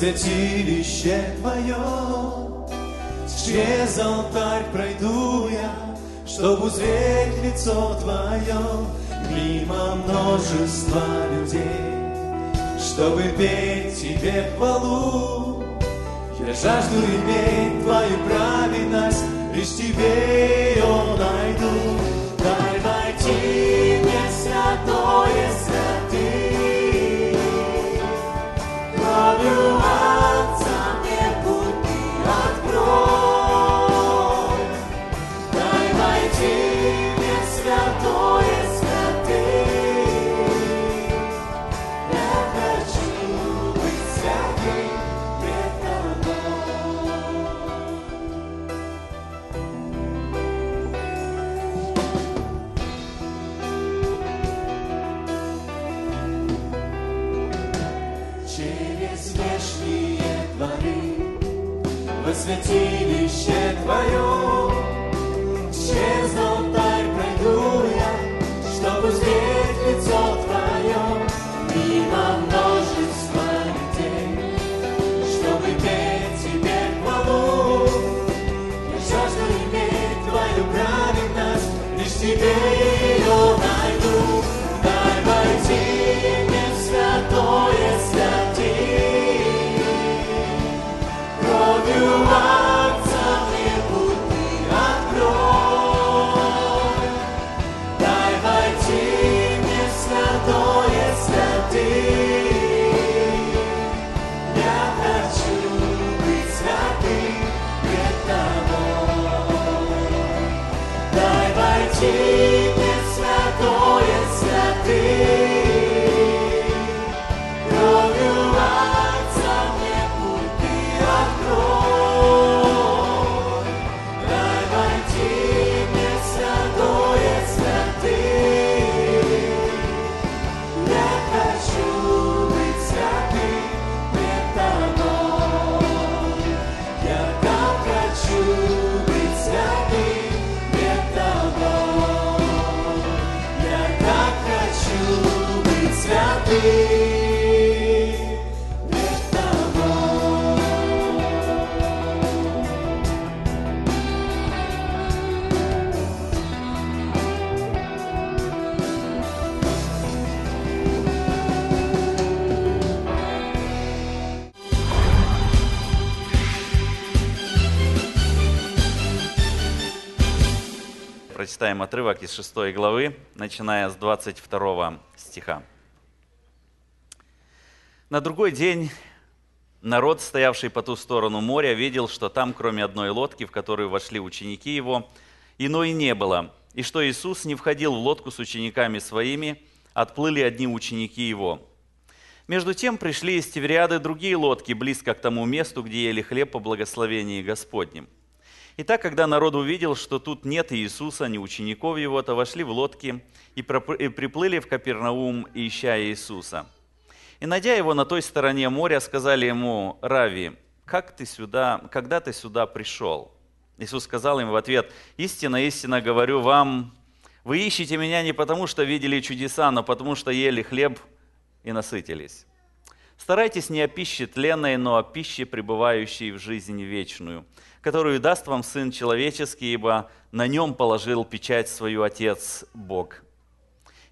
святилище Твое. Через алтарь пройду я, чтобы узреть лицо Твое, мимо множества людей, чтобы петь Тебе хвалу. Я жажду иметь Твою праведность, лишь Тебе жилище твое. Читаем отрывок из 6 главы, начиная с 22 стиха. На другой день народ, стоявший по ту сторону моря, видел, что там, кроме одной лодки, в которую вошли ученики его, иной не было, и что Иисус не входил в лодку с учениками своими, отплыли одни ученики его. Между тем пришли из Тевриады другие лодки, близко к тому месту, где ели хлеб по благословении Господнем. Итак, когда народ увидел, что тут нет Иисуса, ни учеников его, то вошли в лодки и приплыли в Капернаум, ища Иисуса. И, найдя его на той стороне моря, сказали ему, «Рави, как ты сюда, когда ты сюда пришел?» Иисус сказал им в ответ, «Истина, истина говорю вам, вы ищете меня не потому, что видели чудеса, но потому, что ели хлеб и насытились. Старайтесь не о пище тленной, но о пище, пребывающей в жизни вечную, которую даст вам Сын Человеческий, ибо на нем положил печать свою Отец Бог».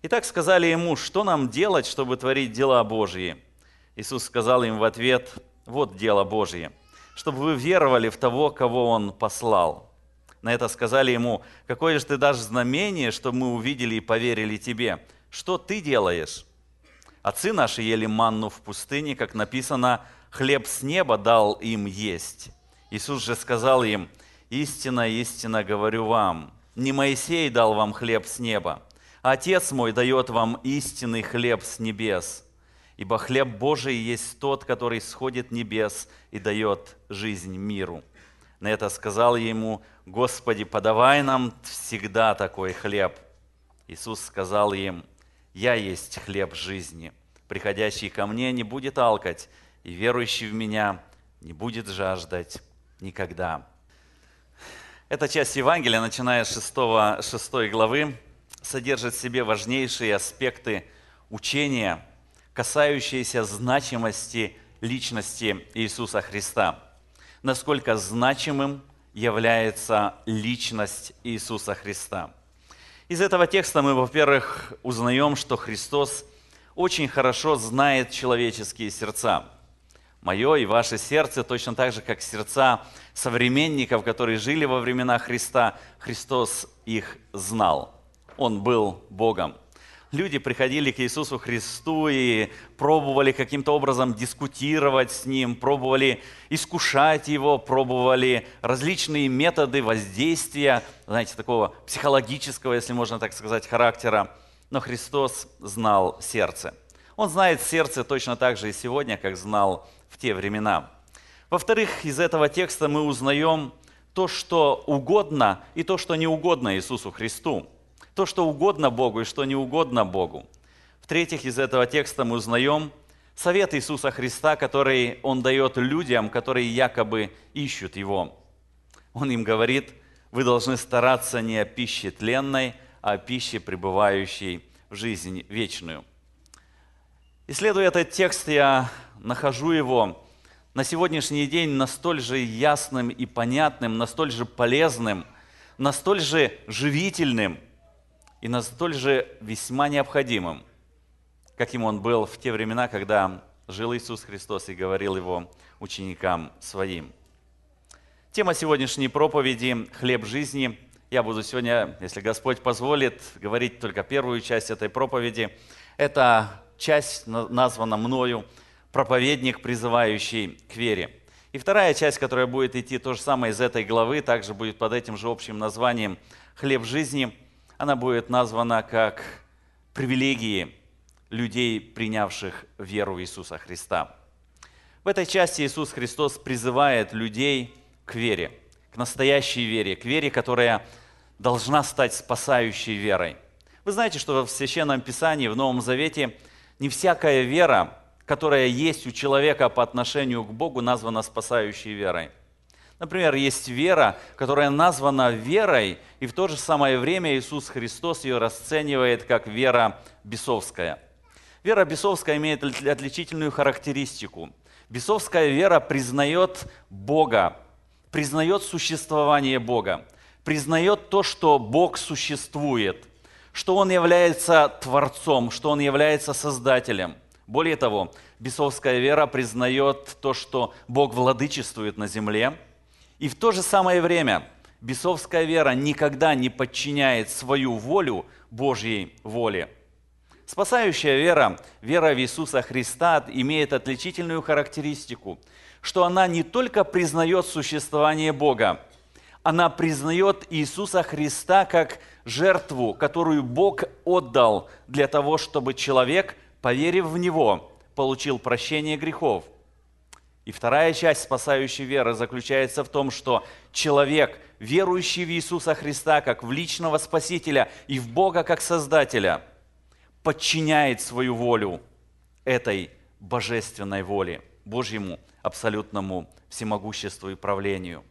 Итак, сказали ему, что нам делать, чтобы творить дела Божьи? Иисус сказал им в ответ, вот дело Божье, чтобы вы веровали в того, кого Он послал. На это сказали ему, какое же ты дашь знамение, чтобы мы увидели и поверили тебе? Что ты делаешь? Отцы наши ели манну в пустыне, как написано, хлеб с неба дал им есть. Иисус же сказал им, «Истина, истина говорю вам, не Моисей дал вам хлеб с неба, а Отец мой дает вам истинный хлеб с небес. Ибо хлеб Божий есть тот, который сходит небес и дает жизнь миру». На это сказал ему, «Господи, подавай нам всегда такой хлеб». Иисус сказал им, «Я есть хлеб жизни. Приходящий ко мне не будет алкать, и верующий в меня не будет жаждать» никогда. Эта часть Евангелия, начиная с 6, 6 главы, содержит в себе важнейшие аспекты учения, касающиеся значимости личности Иисуса Христа. Насколько значимым является личность Иисуса Христа. Из этого текста мы, во-первых, узнаем, что Христос очень хорошо знает человеческие сердца – мое и ваше сердце, точно так же, как сердца современников, которые жили во времена Христа, Христос их знал. Он был Богом. Люди приходили к Иисусу Христу и пробовали каким-то образом дискутировать с Ним, пробовали искушать Его, пробовали различные методы воздействия, знаете, такого психологического, если можно так сказать, характера. Но Христос знал сердце. Он знает сердце точно так же и сегодня, как знал в те времена. Во-вторых, из этого текста мы узнаем то, что угодно и то, что не угодно Иисусу Христу. То, что угодно Богу и что не угодно Богу. В-третьих, из этого текста мы узнаем совет Иисуса Христа, который Он дает людям, которые якобы ищут Его. Он им говорит, вы должны стараться не о пище тленной, а о пище, пребывающей в жизнь вечную. Исследуя этот текст, я нахожу его на сегодняшний день настоль же ясным и понятным, настоль же полезным, настоль же живительным и настоль же весьма необходимым, каким он был в те времена, когда жил Иисус Христос и говорил его ученикам своим. Тема сегодняшней проповеди – «Хлеб жизни». Я буду сегодня, если Господь позволит, говорить только первую часть этой проповеди. Эта часть названа мною проповедник, призывающий к вере. И вторая часть, которая будет идти то же самое из этой главы, также будет под этим же общим названием «Хлеб жизни». Она будет названа как «Привилегии людей, принявших веру в Иисуса Христа». В этой части Иисус Христос призывает людей к вере, к настоящей вере, к вере, которая должна стать спасающей верой. Вы знаете, что в Священном Писании, в Новом Завете, не всякая вера которая есть у человека по отношению к Богу, названа спасающей верой. Например, есть вера, которая названа верой, и в то же самое время Иисус Христос ее расценивает как вера бесовская. Вера бесовская имеет отличительную характеристику. Бесовская вера признает Бога, признает существование Бога, признает то, что Бог существует, что Он является Творцом, что Он является Создателем – более того, бесовская вера признает то, что Бог владычествует на земле, и в то же самое время бесовская вера никогда не подчиняет свою волю Божьей воле. Спасающая вера, вера в Иисуса Христа, имеет отличительную характеристику, что она не только признает существование Бога, она признает Иисуса Христа как жертву, которую Бог отдал для того, чтобы человек – поверив в Него, получил прощение грехов. И вторая часть спасающей веры заключается в том, что человек, верующий в Иисуса Христа как в личного Спасителя и в Бога как Создателя, подчиняет свою волю этой божественной воле, Божьему абсолютному всемогуществу и правлению.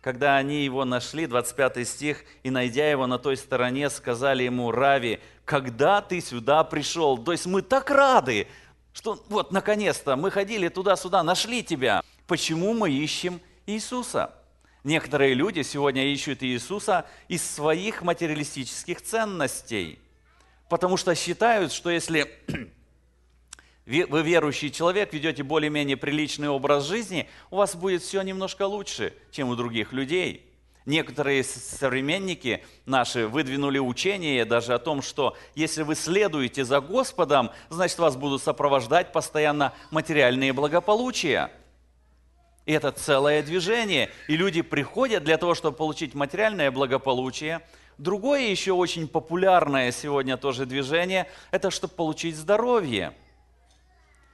Когда они его нашли, 25 стих, и найдя его на той стороне, сказали ему, Рави, когда ты сюда пришел. То есть мы так рады, что вот, наконец-то, мы ходили туда-сюда, нашли тебя. Почему мы ищем Иисуса? Некоторые люди сегодня ищут Иисуса из своих материалистических ценностей, потому что считают, что если вы верующий человек, ведете более-менее приличный образ жизни, у вас будет все немножко лучше, чем у других людей – Некоторые современники наши выдвинули учение даже о том, что если вы следуете за Господом, значит вас будут сопровождать постоянно материальные благополучия. И это целое движение. И люди приходят для того, чтобы получить материальное благополучие. Другое еще очень популярное сегодня тоже движение – это чтобы получить здоровье –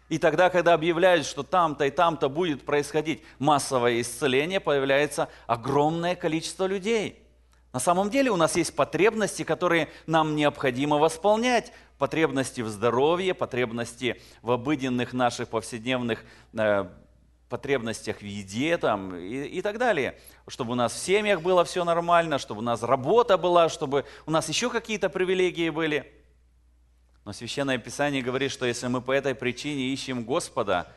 и тогда, когда объявляют, что там-то и там-то будет происходить массовое исцеление, появляется огромное количество людей. На самом деле у нас есть потребности, которые нам необходимо восполнять. Потребности в здоровье, потребности в обыденных наших повседневных э, потребностях в еде там, и, и так далее. Чтобы у нас в семьях было все нормально, чтобы у нас работа была, чтобы у нас еще какие-то привилегии были – но Священное Писание говорит, что если мы по этой причине ищем Господа,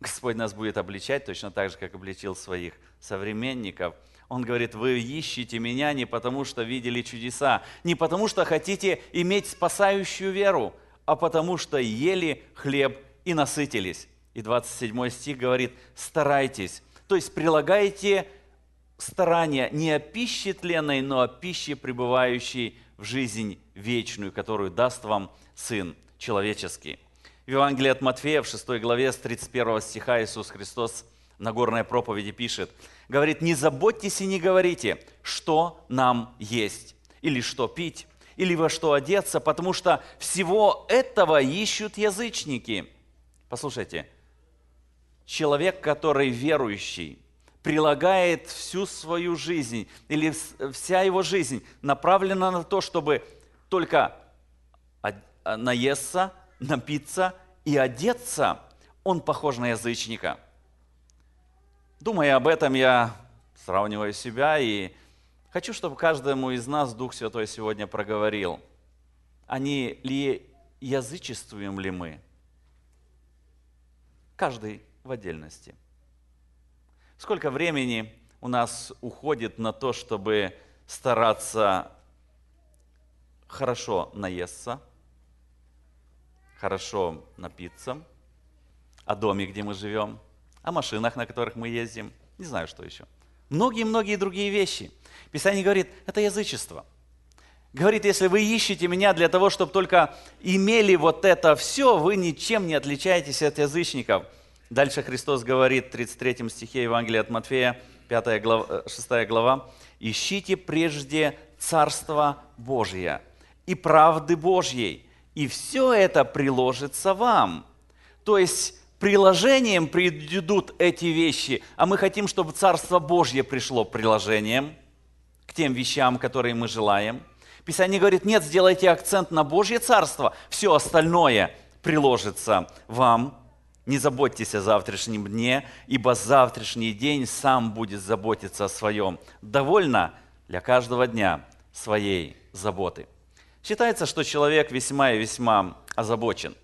Господь нас будет обличать точно так же, как обличил своих современников. Он говорит, вы ищете меня не потому, что видели чудеса, не потому, что хотите иметь спасающую веру, а потому, что ели хлеб и насытились. И 27 стих говорит, старайтесь, то есть прилагайте старания не о пище тленной, но о пище, пребывающей в жизнь вечную, которую даст вам Сын Человеческий. В Евангелии от Матфея в 6 главе с 31 стиха Иисус Христос на горной проповеди пишет, говорит, «Не заботьтесь и не говорите, что нам есть, или что пить, или во что одеться, потому что всего этого ищут язычники». Послушайте, человек, который верующий – прилагает всю свою жизнь или вся его жизнь направлена на то, чтобы только а, наесться, напиться и одеться, он похож на язычника. Думая об этом, я сравниваю себя и хочу, чтобы каждому из нас Дух Святой сегодня проговорил. Они а ли язычествуем ли мы? Каждый в отдельности. Сколько времени у нас уходит на то, чтобы стараться хорошо наесться, хорошо напиться, о доме, где мы живем, о машинах, на которых мы ездим, не знаю, что еще. Многие-многие другие вещи. Писание говорит, это язычество. Говорит, если вы ищете меня для того, чтобы только имели вот это все, вы ничем не отличаетесь от язычников – Дальше Христос говорит в 33 стихе Евангелия от Матфея, 5 глава, 6 глава, «Ищите прежде Царство Божье и правды Божьей, и все это приложится вам». То есть приложением придут эти вещи, а мы хотим, чтобы Царство Божье пришло приложением к тем вещам, которые мы желаем. Писание говорит, нет, сделайте акцент на Божье Царство, все остальное приложится вам – не заботьтесь о завтрашнем дне, ибо завтрашний день сам будет заботиться о своем. Довольно для каждого дня своей заботы. Считается, что человек весьма и весьма озабочен.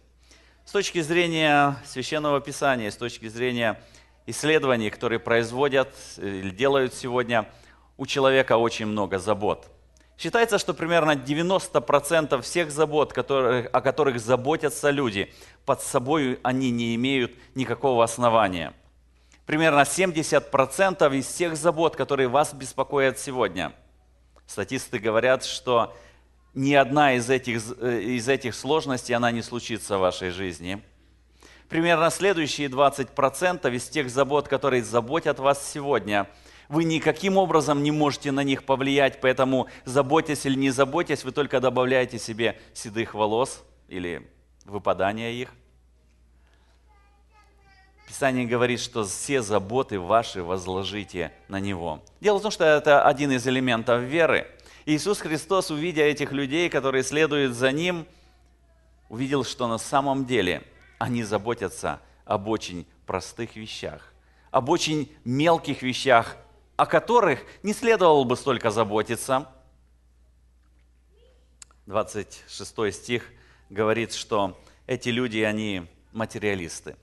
С точки зрения Священного Писания, с точки зрения исследований, которые производят э, или делают сегодня, у человека очень много забот – Считается, что примерно 90% всех забот, которые, о которых заботятся люди, под собой они не имеют никакого основания. Примерно 70% из всех забот, которые вас беспокоят сегодня. Статисты говорят, что ни одна из этих, э, из этих сложностей, она не случится в вашей жизни. Примерно следующие 20% из тех забот, которые заботят вас сегодня – вы никаким образом не можете на них повлиять, поэтому заботьтесь или не заботьтесь, вы только добавляете себе седых волос или выпадания их. Писание говорит, что все заботы ваши возложите на Него. Дело в том, что это один из элементов веры. Иисус Христос, увидя этих людей, которые следуют за Ним, увидел, что на самом деле они заботятся об очень простых вещах, об очень мелких вещах, о которых не следовало бы столько заботиться. 26 стих говорит, что эти люди, они материалисты.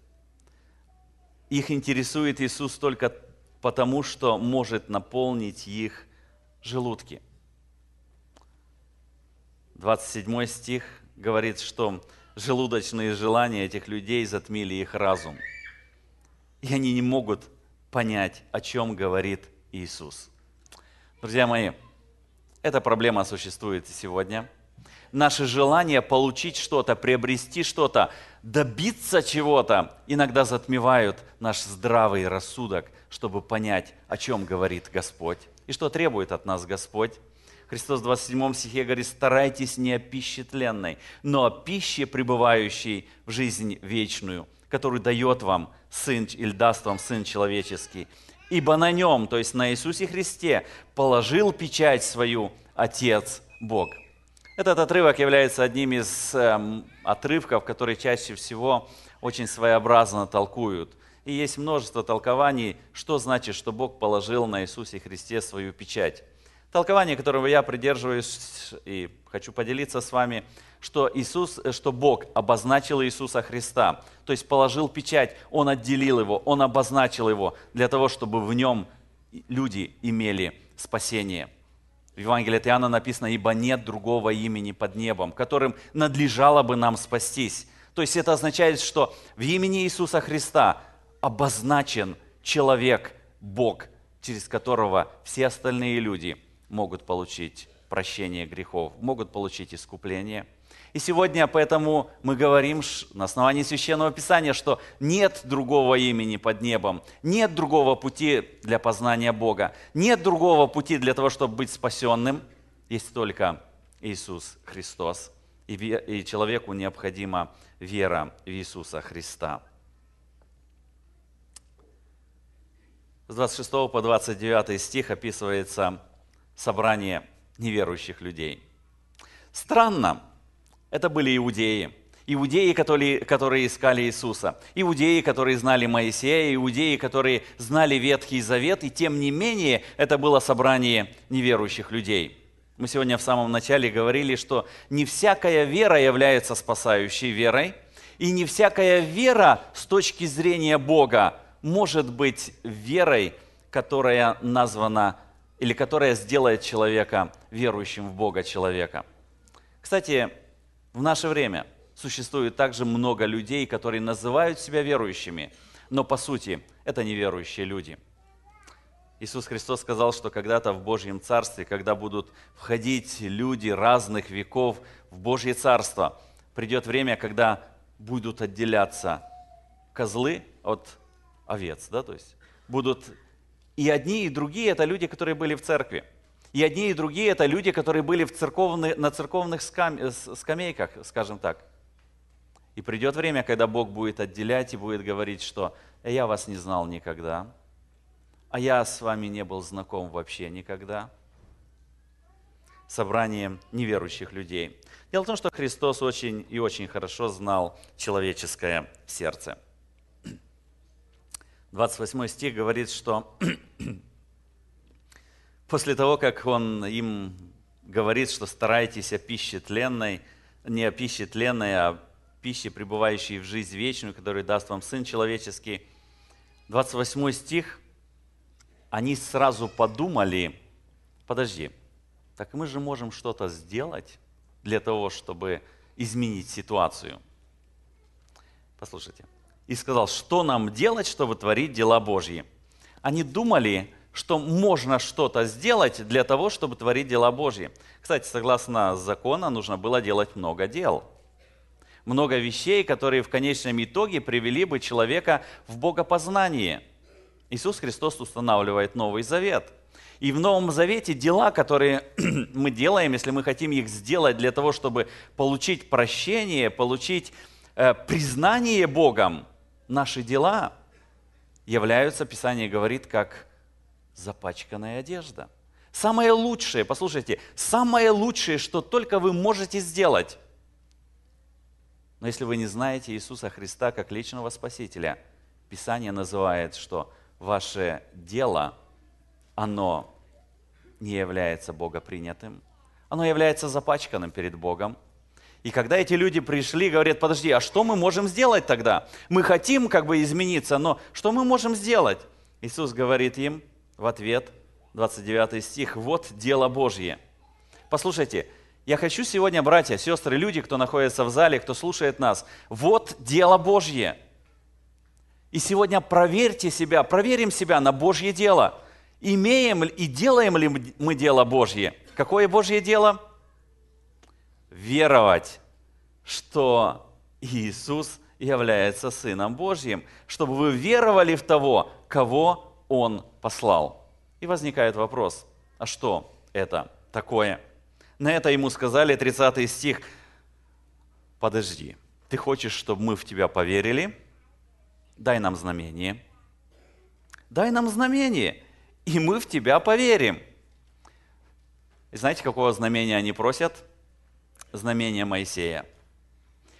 Их интересует Иисус только потому, что может наполнить их желудки. 27 стих говорит, что желудочные желания этих людей затмили их разум. И они не могут понять, о чем говорит Иисус. Друзья мои, эта проблема существует сегодня. Наше желание получить что-то, приобрести что-то, добиться чего-то иногда затмевают наш здравый рассудок, чтобы понять, о чем говорит Господь и что требует от нас Господь. Христос в 27 стихе говорит, старайтесь не о пище тленной, но о пище, пребывающей в жизнь вечную, которую дает вам Сын или даст вам Сын Человеческий ибо на нем, то есть на Иисусе Христе, положил печать свою Отец Бог. Этот отрывок является одним из э, отрывков, которые чаще всего очень своеобразно толкуют. И есть множество толкований, что значит, что Бог положил на Иисусе Христе свою печать. Толкование, которого я придерживаюсь и хочу поделиться с вами, что Иисус, что Бог обозначил Иисуса Христа, то есть положил печать, Он отделил его, Он обозначил его для того, чтобы в нем люди имели спасение. В Евангелии от Иоанна написано, «Ибо нет другого имени под небом, которым надлежало бы нам спастись». То есть это означает, что в имени Иисуса Христа обозначен человек, Бог, через которого все остальные люди – могут получить прощение грехов, могут получить искупление. И сегодня поэтому мы говорим на основании Священного Писания, что нет другого имени под небом, нет другого пути для познания Бога, нет другого пути для того, чтобы быть спасенным, есть только Иисус Христос. И человеку необходима вера в Иисуса Христа. С 26 по 29 стих описывается собрание неверующих людей. Странно, это были иудеи. Иудеи, которые, которые искали Иисуса, иудеи, которые знали Моисея, иудеи, которые знали Ветхий Завет, и тем не менее это было собрание неверующих людей. Мы сегодня в самом начале говорили, что не всякая вера является спасающей верой, и не всякая вера с точки зрения Бога может быть верой, которая названа или которая сделает человека верующим в Бога человека. Кстати, в наше время существует также много людей, которые называют себя верующими, но по сути это неверующие люди. Иисус Христос сказал, что когда-то в Божьем Царстве, когда будут входить люди разных веков в Божье Царство, придет время, когда будут отделяться козлы от овец, да, то есть будут и одни и другие – это люди, которые были в церкви. И одни и другие – это люди, которые были в церковны, на церковных скам, скамейках, скажем так. И придет время, когда Бог будет отделять и будет говорить, что «я вас не знал никогда», «а я с вами не был знаком вообще никогда», Собранием неверующих людей. Дело в том, что Христос очень и очень хорошо знал человеческое сердце – 28 стих говорит, что после того, как он им говорит, что старайтесь о пище тленной, не о пище тленной, а о пище, пребывающей в жизнь вечную, которую даст вам Сын Человеческий, 28 стих, они сразу подумали, подожди, так мы же можем что-то сделать для того, чтобы изменить ситуацию. Послушайте и сказал, что нам делать, чтобы творить дела Божьи. Они думали, что можно что-то сделать для того, чтобы творить дела Божьи. Кстати, согласно закону, нужно было делать много дел. Много вещей, которые в конечном итоге привели бы человека в богопознание. Иисус Христос устанавливает Новый Завет – и в Новом Завете дела, которые мы делаем, если мы хотим их сделать для того, чтобы получить прощение, получить э, признание Богом, наши дела являются, Писание говорит, как запачканная одежда. Самое лучшее, послушайте, самое лучшее, что только вы можете сделать. Но если вы не знаете Иисуса Христа как личного Спасителя, Писание называет, что ваше дело, оно не является богопринятым, оно является запачканным перед Богом, и когда эти люди пришли, говорят, подожди, а что мы можем сделать тогда? Мы хотим как бы измениться, но что мы можем сделать? Иисус говорит им в ответ, 29 стих, вот дело Божье. Послушайте, я хочу сегодня, братья, сестры, люди, кто находится в зале, кто слушает нас, вот дело Божье. И сегодня проверьте себя, проверим себя на Божье дело. Имеем и делаем ли мы дело Божье? Какое Божье дело? веровать, что Иисус является Сыном Божьим, чтобы вы веровали в того, кого Он послал. И возникает вопрос, а что это такое? На это ему сказали 30 стих, подожди, ты хочешь, чтобы мы в тебя поверили? Дай нам знамение. Дай нам знамение, и мы в тебя поверим. И знаете, какого знамения они просят? знамения Моисея.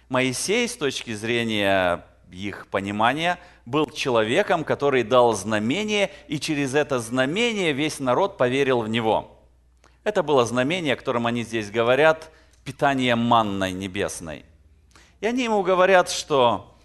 Моисей, с точки зрения их понимания, был человеком, который дал знамение, и через это знамение весь народ поверил в него. Это было знамение, о котором они здесь говорят, питание манной небесной. И они ему говорят, что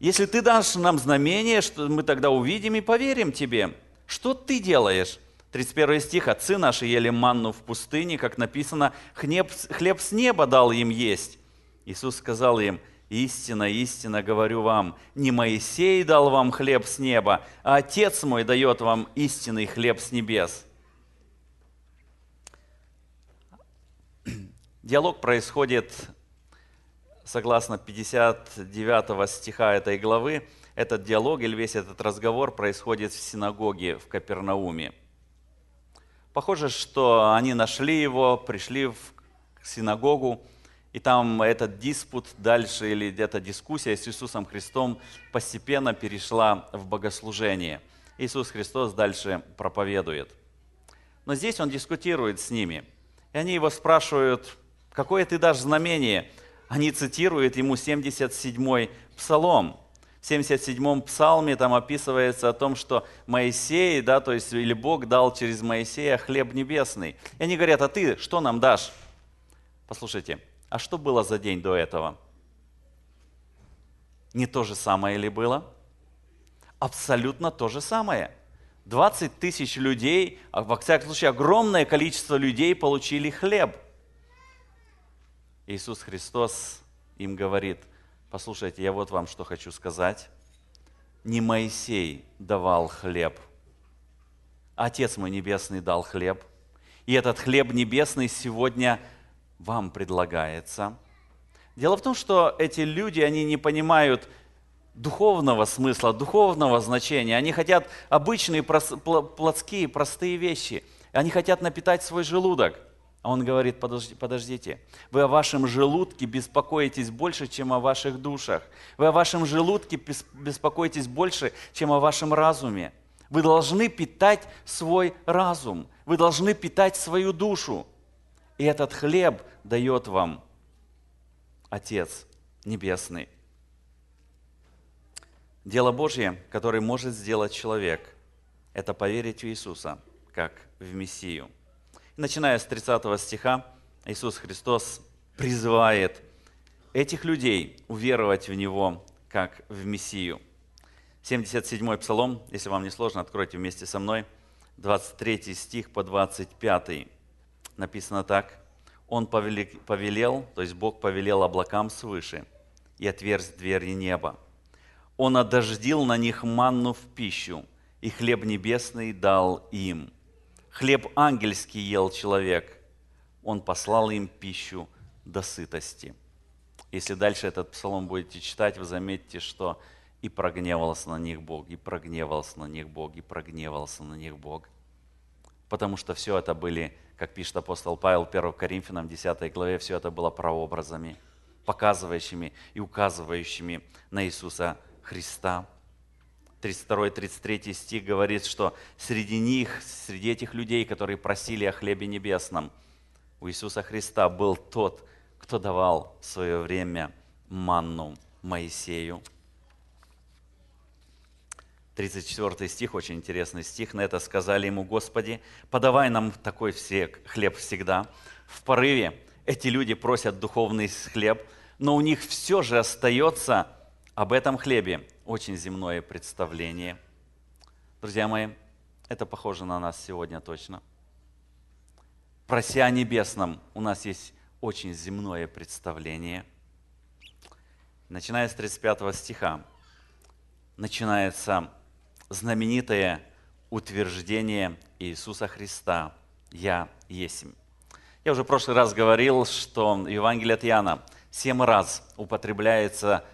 если ты дашь нам знамение, что мы тогда увидим и поверим тебе, что ты делаешь? 31 стих. «Отцы наши ели манну в пустыне, как написано, хлеб, хлеб с неба дал им есть». Иисус сказал им, «Истина, истина говорю вам, не Моисей дал вам хлеб с неба, а Отец мой дает вам истинный хлеб с небес». Диалог происходит согласно 59 стиха этой главы. Этот диалог или весь этот разговор происходит в синагоге в Капернауме – Похоже, что они нашли его, пришли в синагогу, и там этот диспут дальше или где-то дискуссия с Иисусом Христом постепенно перешла в богослужение. Иисус Христос дальше проповедует. Но здесь Он дискутирует с ними. И они его спрашивают, какое ты дашь знамение? Они цитируют ему 77-й псалом. В 77-м псалме там описывается о том, что Моисей, да, то есть или Бог дал через Моисея хлеб небесный. И они говорят, а ты что нам дашь? Послушайте, а что было за день до этого? Не то же самое ли было? Абсолютно то же самое. 20 тысяч людей, а во всяком случае огромное количество людей получили хлеб. Иисус Христос им говорит – Послушайте, я вот вам что хочу сказать. Не Моисей давал хлеб, Отец мой Небесный дал хлеб. И этот хлеб небесный сегодня вам предлагается. Дело в том, что эти люди, они не понимают духовного смысла, духовного значения. Они хотят обычные плотские, простые вещи. Они хотят напитать свой желудок – а он говорит, подожди, подождите, вы о вашем желудке беспокоитесь больше, чем о ваших душах. Вы о вашем желудке беспокоитесь больше, чем о вашем разуме. Вы должны питать свой разум. Вы должны питать свою душу. И этот хлеб дает вам Отец Небесный. Дело Божье, которое может сделать человек, это поверить в Иисуса, как в Мессию – начиная с 30 стиха, Иисус Христос призывает этих людей уверовать в Него как в Мессию. 77-й Псалом, если вам не сложно, откройте вместе со мной, 23 стих по 25. Написано так. «Он повелел, то есть Бог повелел облакам свыше, и отверз двери неба. Он одождил на них манну в пищу, и хлеб небесный дал им» хлеб ангельский ел человек, он послал им пищу до сытости. Если дальше этот псалом будете читать, вы заметите, что и прогневался на них Бог, и прогневался на них Бог, и прогневался на них Бог. Потому что все это были, как пишет апостол Павел 1 Коринфянам 10 главе, все это было прообразами, показывающими и указывающими на Иисуса Христа. 32-33 стих говорит, что среди них, среди этих людей, которые просили о хлебе небесном, у Иисуса Христа был тот, кто давал в свое время манну Моисею. 34 стих, очень интересный стих. На это сказали ему, Господи, подавай нам такой все, хлеб всегда. В порыве эти люди просят духовный хлеб, но у них все же остается об этом хлебе очень земное представление. Друзья мои, это похоже на нас сегодня точно. Прося о небесном, у нас есть очень земное представление. Начиная с 35 стиха, начинается знаменитое утверждение Иисуса Христа «Я есмь». Я уже в прошлый раз говорил, что Евангелие от Иоанна семь раз употребляется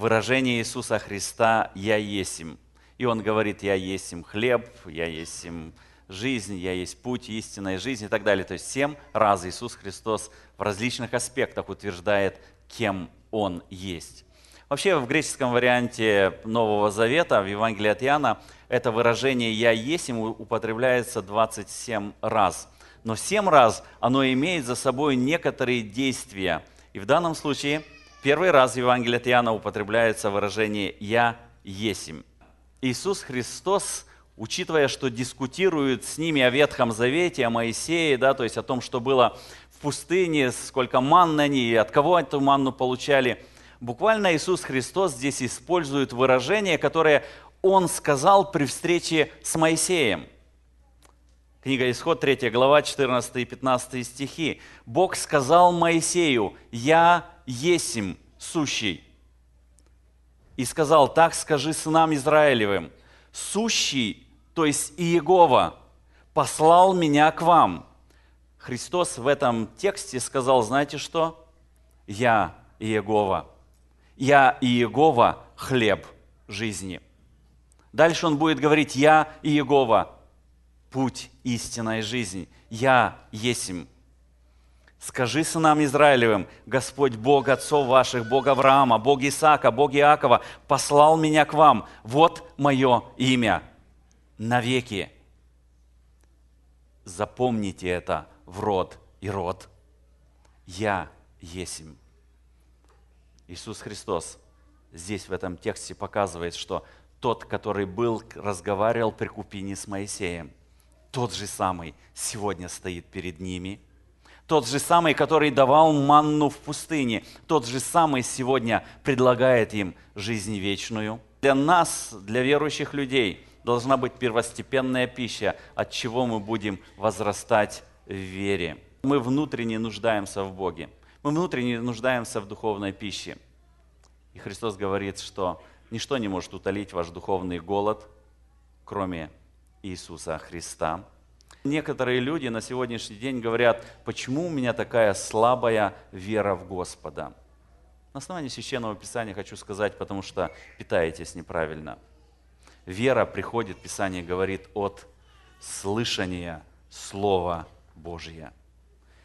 выражение Иисуса Христа «Я есим». И он говорит «Я есим хлеб», «Я есим жизнь», «Я есть путь, истинной жизни" и так далее. То есть семь раз Иисус Христос в различных аспектах утверждает, кем Он есть. Вообще в греческом варианте Нового Завета, в Евангелии от Иоанна, это выражение «я есть» ему употребляется 27 раз. Но семь раз оно имеет за собой некоторые действия. И в данном случае – Первый раз в Евангелии от Иоанна употребляется выражение «я есим». Иисус Христос, учитывая, что дискутируют с ними о Ветхом Завете, о Моисее, да, то есть о том, что было в пустыне, сколько манны они, от кого эту манну получали, буквально Иисус Христос здесь использует выражение, которое Он сказал при встрече с Моисеем – Книга Исход, 3 глава, 14 и 15 стихи. «Бог сказал Моисею, «Я есим сущий. И сказал, так скажи сынам Израилевым, сущий, то есть Иегова, послал меня к вам. Христос в этом тексте сказал, знаете что? Я Иегова. Я Иегова хлеб жизни. Дальше он будет говорить, я Иегова путь, истинной жизни Я есим Скажи сынам Израилевым, Господь Бог отцов ваших, Бог Авраама, Бог Исаака, Бог Иакова, послал меня к вам. Вот мое имя навеки. Запомните это в род и род. Я есим. Иисус Христос здесь в этом тексте показывает, что тот, который был, разговаривал при купине с Моисеем, тот же самый сегодня стоит перед ними – тот же самый, который давал манну в пустыне, тот же самый сегодня предлагает им жизнь вечную. Для нас, для верующих людей, должна быть первостепенная пища, от чего мы будем возрастать в вере. Мы внутренне нуждаемся в Боге. Мы внутренне нуждаемся в духовной пище. И Христос говорит, что ничто не может утолить ваш духовный голод, кроме Иисуса Христа. Некоторые люди на сегодняшний день говорят, почему у меня такая слабая вера в Господа. На основании Священного Писания хочу сказать, потому что питаетесь неправильно. Вера приходит, Писание говорит, от слышания Слова Божьего.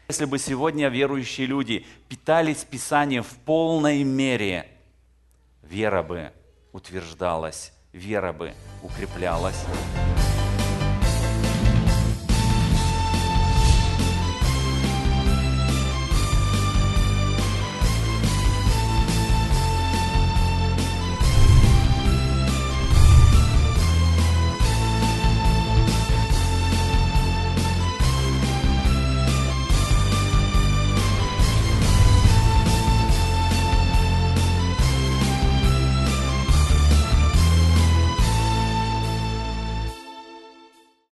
Если бы сегодня верующие люди питались Писанием в полной мере, вера бы утверждалась, вера бы укреплялась.